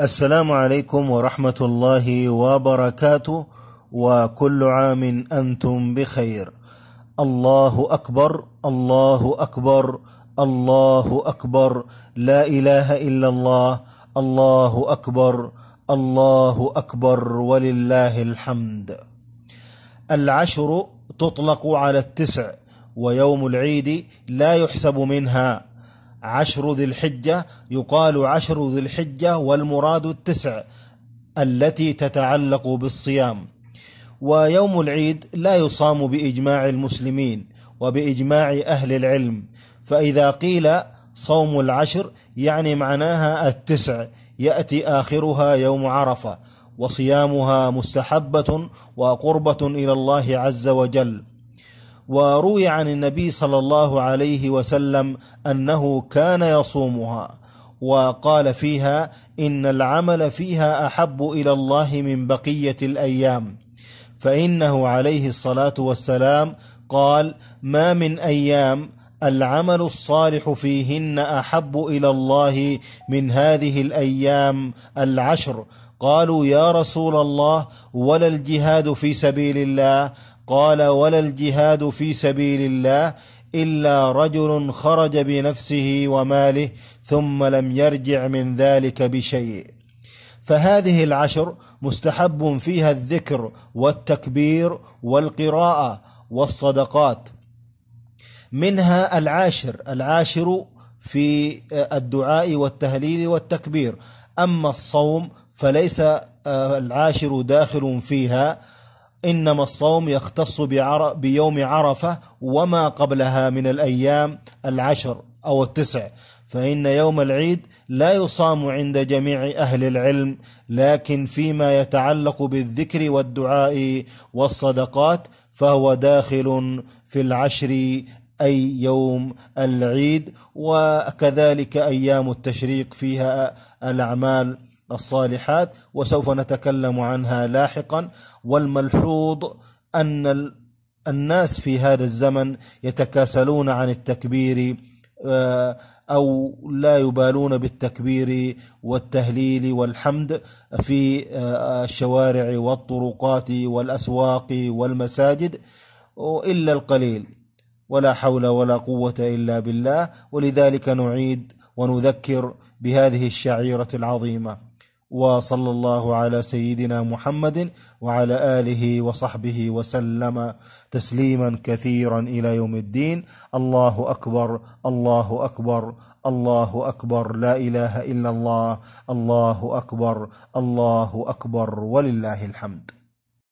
السلام عليكم ورحمة الله وبركاته وكل عام أنتم بخير الله أكبر الله أكبر الله أكبر لا إله إلا الله الله أكبر الله أكبر ولله الحمد العشر تطلق على التسع ويوم العيد لا يحسب منها عشر ذي الحجة يقال عشر ذي الحجة والمراد التسع التي تتعلق بالصيام ويوم العيد لا يصام بإجماع المسلمين وبإجماع أهل العلم فإذا قيل صوم العشر يعني معناها التسع يأتي آخرها يوم عرفة وصيامها مستحبة وقربة إلى الله عز وجل وروي عن النبي صلى الله عليه وسلم انه كان يصومها وقال فيها ان العمل فيها احب الى الله من بقيه الايام فانه عليه الصلاه والسلام قال ما من ايام العمل الصالح فيهن احب الى الله من هذه الايام العشر قالوا يا رسول الله ولا الجهاد في سبيل الله قال ولا الجهاد في سبيل الله الا رجل خرج بنفسه وماله ثم لم يرجع من ذلك بشيء فهذه العشر مستحب فيها الذكر والتكبير والقراءه والصدقات منها العاشر العاشر في الدعاء والتهليل والتكبير اما الصوم فليس آه، العاشر داخل فيها إنما الصوم يختص بيوم عرفة وما قبلها من الأيام العشر أو التسع فإن يوم العيد لا يصام عند جميع أهل العلم لكن فيما يتعلق بالذكر والدعاء والصدقات فهو داخل في العشر أي يوم العيد وكذلك أيام التشريق فيها الأعمال الصالحات وسوف نتكلم عنها لاحقا والملحوظ ان الناس في هذا الزمن يتكاسلون عن التكبير آه، او لا يبالون بالتكبير والتهليل والحمد في آه، الشوارع والطرقات والاسواق والمساجد الا القليل ولا حول ولا قوه الا بالله ولذلك نعيد ونذكر بهذه الشعيره العظيمه وصلى الله على سيدنا محمد وعلى اله وصحبه وسلم تسليما كثيرا الى يوم الدين الله اكبر الله اكبر الله اكبر لا اله الا الله الله اكبر الله اكبر ولله الحمد